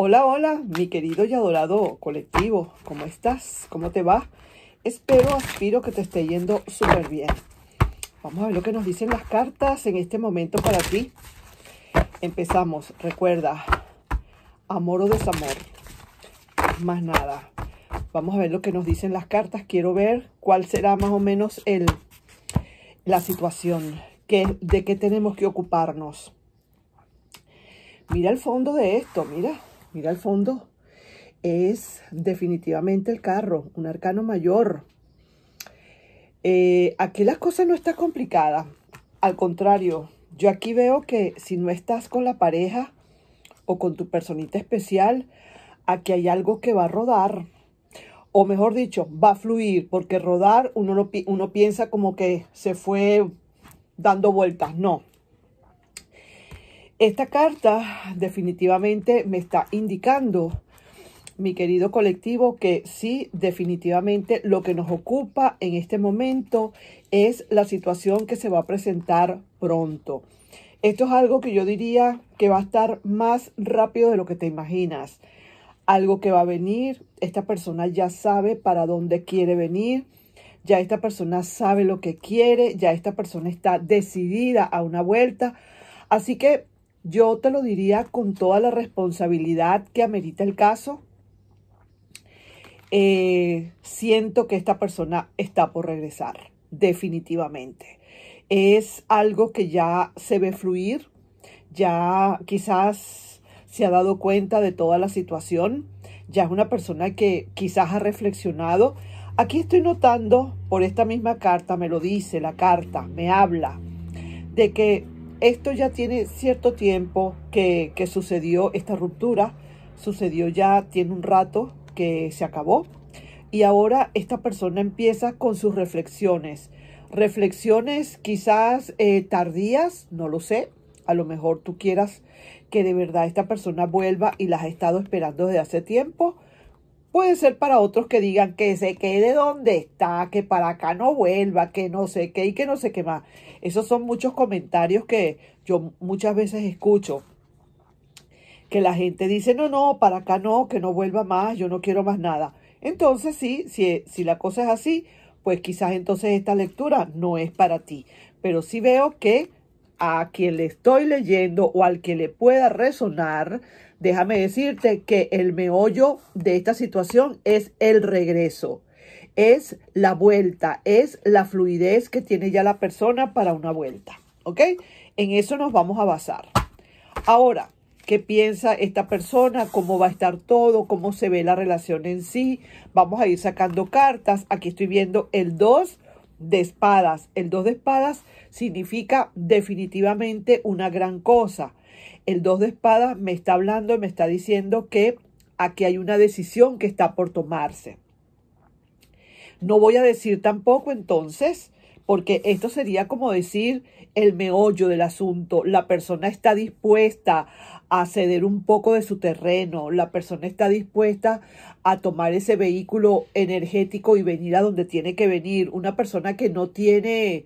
Hola, hola, mi querido y adorado colectivo. ¿Cómo estás? ¿Cómo te va? Espero, aspiro que te esté yendo súper bien. Vamos a ver lo que nos dicen las cartas en este momento para ti. Empezamos. Recuerda, amor o desamor. Más nada. Vamos a ver lo que nos dicen las cartas. Quiero ver cuál será más o menos el, la situación. ¿De qué tenemos que ocuparnos? Mira el fondo de esto, mira mira al fondo, es definitivamente el carro, un arcano mayor. Eh, aquí las cosas no están complicadas, al contrario, yo aquí veo que si no estás con la pareja o con tu personita especial, aquí hay algo que va a rodar, o mejor dicho, va a fluir, porque rodar uno, uno piensa como que se fue dando vueltas, no, esta carta definitivamente me está indicando, mi querido colectivo, que sí, definitivamente lo que nos ocupa en este momento es la situación que se va a presentar pronto. Esto es algo que yo diría que va a estar más rápido de lo que te imaginas. Algo que va a venir, esta persona ya sabe para dónde quiere venir, ya esta persona sabe lo que quiere, ya esta persona está decidida a una vuelta. Así que yo te lo diría con toda la responsabilidad que amerita el caso. Eh, siento que esta persona está por regresar, definitivamente. Es algo que ya se ve fluir, ya quizás se ha dado cuenta de toda la situación, ya es una persona que quizás ha reflexionado. Aquí estoy notando por esta misma carta, me lo dice la carta, me habla, de que esto ya tiene cierto tiempo que, que sucedió esta ruptura, sucedió ya, tiene un rato que se acabó y ahora esta persona empieza con sus reflexiones. Reflexiones quizás eh, tardías, no lo sé. A lo mejor tú quieras que de verdad esta persona vuelva y las ha estado esperando desde hace tiempo Puede ser para otros que digan que se quede donde está, que para acá no vuelva, que no sé qué y que no sé qué más. Esos son muchos comentarios que yo muchas veces escucho. Que la gente dice, no, no, para acá no, que no vuelva más, yo no quiero más nada. Entonces sí, si, si la cosa es así, pues quizás entonces esta lectura no es para ti. Pero sí veo que a quien le estoy leyendo o al que le pueda resonar, déjame decirte que el meollo de esta situación es el regreso, es la vuelta, es la fluidez que tiene ya la persona para una vuelta. ¿Ok? En eso nos vamos a basar. Ahora, ¿qué piensa esta persona? ¿Cómo va a estar todo? ¿Cómo se ve la relación en sí? Vamos a ir sacando cartas. Aquí estoy viendo el 2 de espadas. El dos de espadas significa definitivamente una gran cosa. El dos de espadas me está hablando y me está diciendo que aquí hay una decisión que está por tomarse. No voy a decir tampoco entonces porque esto sería como decir el meollo del asunto. La persona está dispuesta a ceder un poco de su terreno, la persona está dispuesta a tomar ese vehículo energético y venir a donde tiene que venir. Una persona que no tiene,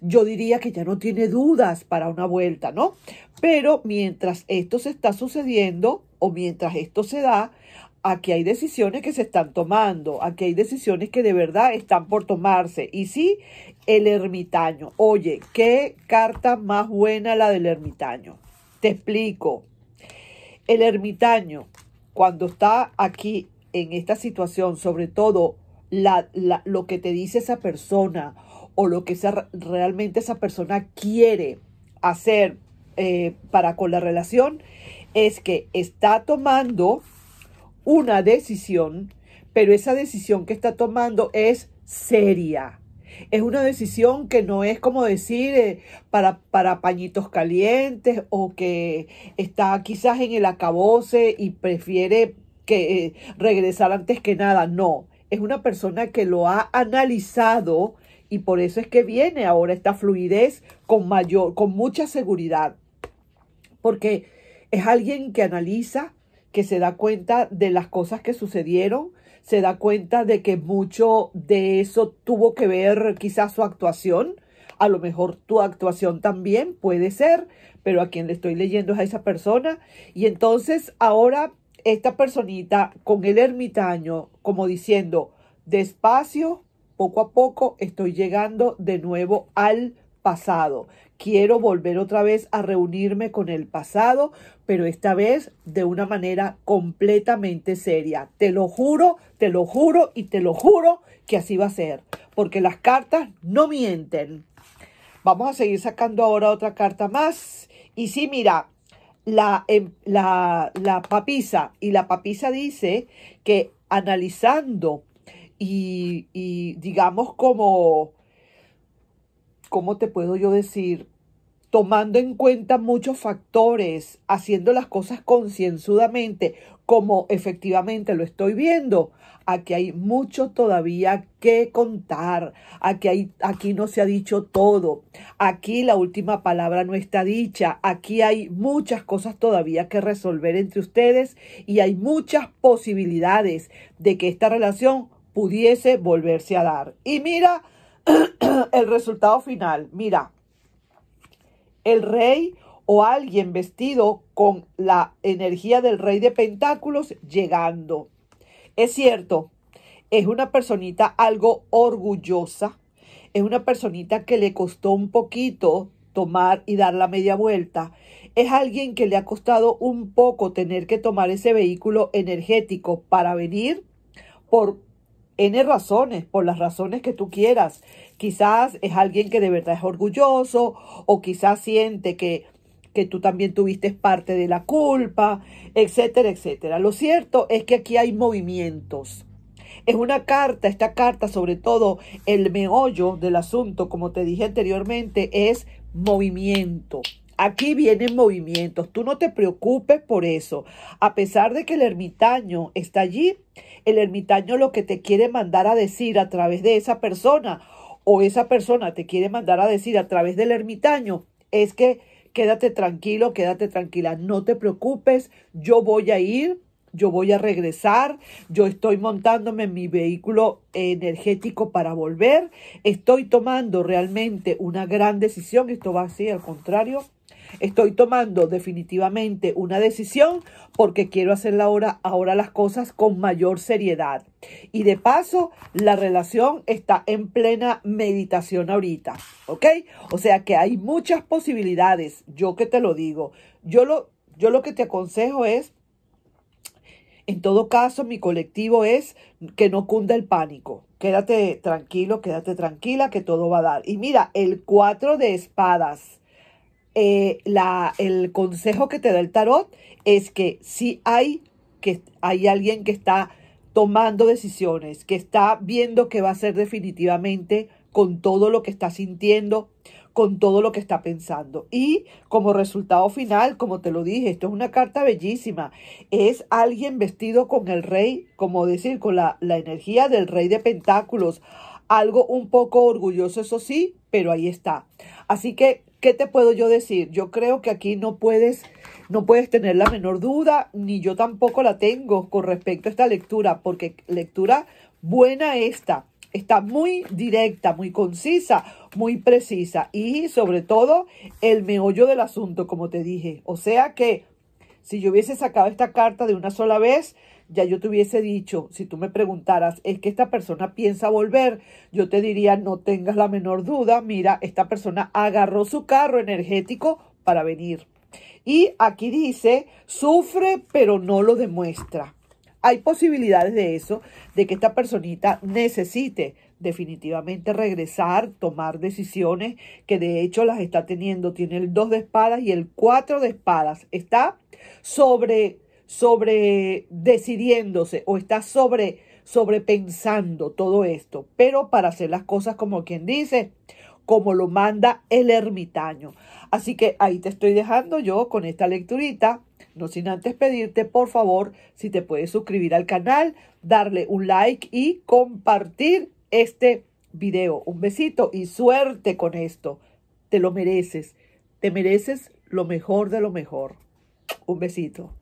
yo diría que ya no tiene dudas para una vuelta, ¿no? Pero mientras esto se está sucediendo o mientras esto se da, aquí hay decisiones que se están tomando, aquí hay decisiones que de verdad están por tomarse. Y sí, el ermitaño. Oye, qué carta más buena la del ermitaño. Te explico. El ermitaño, cuando está aquí en esta situación, sobre todo lo que te dice esa persona o lo que realmente esa persona quiere hacer eh, para con la relación, es que está tomando una decisión, pero esa decisión que está tomando es seria. Es una decisión que no es como decir eh, para, para pañitos calientes o que está quizás en el acabose y prefiere que eh, regresar antes que nada. No, es una persona que lo ha analizado y por eso es que viene ahora esta fluidez con mayor, con mucha seguridad. Porque es alguien que analiza, que se da cuenta de las cosas que sucedieron, se da cuenta de que mucho de eso tuvo que ver quizás su actuación, a lo mejor tu actuación también puede ser, pero a quien le estoy leyendo es a esa persona. Y entonces ahora esta personita con el ermitaño, como diciendo, despacio, poco a poco estoy llegando de nuevo al pasado. Quiero volver otra vez a reunirme con el pasado, pero esta vez de una manera completamente seria. Te lo juro, te lo juro y te lo juro que así va a ser, porque las cartas no mienten. Vamos a seguir sacando ahora otra carta más. Y sí, mira, la, em, la, papisa, y la papisa dice que analizando y digamos como ¿cómo te puedo yo decir? Tomando en cuenta muchos factores, haciendo las cosas concienzudamente, como efectivamente lo estoy viendo, aquí hay mucho todavía que contar, aquí, hay, aquí no se ha dicho todo, aquí la última palabra no está dicha, aquí hay muchas cosas todavía que resolver entre ustedes y hay muchas posibilidades de que esta relación pudiese volverse a dar. Y mira, el resultado final. Mira, el rey o alguien vestido con la energía del rey de pentáculos llegando. Es cierto, es una personita algo orgullosa, es una personita que le costó un poquito tomar y dar la media vuelta. Es alguien que le ha costado un poco tener que tomar ese vehículo energético para venir por N razones, por las razones que tú quieras. Quizás es alguien que de verdad es orgulloso o quizás siente que, que tú también tuviste parte de la culpa, etcétera, etcétera. Lo cierto es que aquí hay movimientos. Es una carta, esta carta sobre todo el meollo del asunto, como te dije anteriormente, es movimiento. Aquí vienen movimientos, tú no te preocupes por eso. A pesar de que el ermitaño está allí, el ermitaño lo que te quiere mandar a decir a través de esa persona o esa persona te quiere mandar a decir a través del ermitaño es que quédate tranquilo, quédate tranquila, no te preocupes, yo voy a ir yo voy a regresar, yo estoy montándome en mi vehículo energético para volver, estoy tomando realmente una gran decisión, esto va así, al contrario, estoy tomando definitivamente una decisión porque quiero hacer ahora, ahora las cosas con mayor seriedad. Y de paso, la relación está en plena meditación ahorita, ¿ok? O sea que hay muchas posibilidades, yo que te lo digo, yo lo, yo lo que te aconsejo es en todo caso, mi colectivo es que no cunda el pánico. Quédate tranquilo, quédate tranquila, que todo va a dar. Y mira, el cuatro de espadas. Eh, la, el consejo que te da el tarot es que si hay, que hay alguien que está tomando decisiones, que está viendo que va a ser definitivamente con todo lo que está sintiendo, con todo lo que está pensando. Y como resultado final, como te lo dije, esto es una carta bellísima. Es alguien vestido con el rey, como decir, con la, la energía del rey de pentáculos. Algo un poco orgulloso, eso sí, pero ahí está. Así que, ¿qué te puedo yo decir? Yo creo que aquí no puedes no puedes tener la menor duda, ni yo tampoco la tengo con respecto a esta lectura, porque lectura buena esta, está muy directa, muy concisa, muy precisa y sobre todo el meollo del asunto, como te dije. O sea que si yo hubiese sacado esta carta de una sola vez, ya yo te hubiese dicho, si tú me preguntaras, es que esta persona piensa volver, yo te diría, no tengas la menor duda, mira, esta persona agarró su carro energético para venir. Y aquí dice, sufre pero no lo demuestra hay posibilidades de eso, de que esta personita necesite definitivamente regresar, tomar decisiones, que de hecho las está teniendo. Tiene el 2 de espadas y el 4 de espadas. Está sobre, sobre decidiéndose o está sobre, pensando todo esto, pero para hacer las cosas como quien dice, como lo manda el ermitaño. Así que ahí te estoy dejando yo con esta lecturita no sin antes pedirte, por favor, si te puedes suscribir al canal, darle un like y compartir este video. Un besito y suerte con esto. Te lo mereces. Te mereces lo mejor de lo mejor. Un besito.